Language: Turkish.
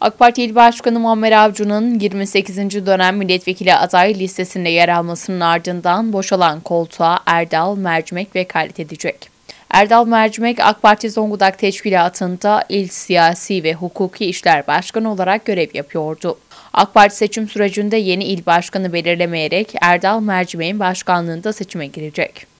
AK Parti İl Başkanı Muammer Avcun'un 28. dönem milletvekili aday listesinde yer almasının ardından boşalan koltuğa Erdal Mercimek vekalet edecek. Erdal Mercimek AK Parti Zonguldak Teşkilatı'nda İl siyasi ve hukuki İşler başkanı olarak görev yapıyordu. AK Parti seçim sürecinde yeni il başkanı belirlemeyerek Erdal Mercimek'in başkanlığında seçime girecek.